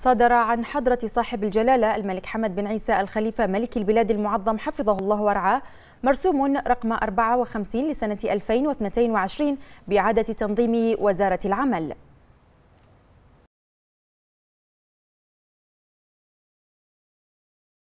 صدر عن حضرة صاحب الجلالة الملك حمد بن عيسى الخليفة ملك البلاد المعظم حفظه الله ورعاه مرسوم رقم 54 لسنة 2022 بإعادة تنظيم وزارة العمل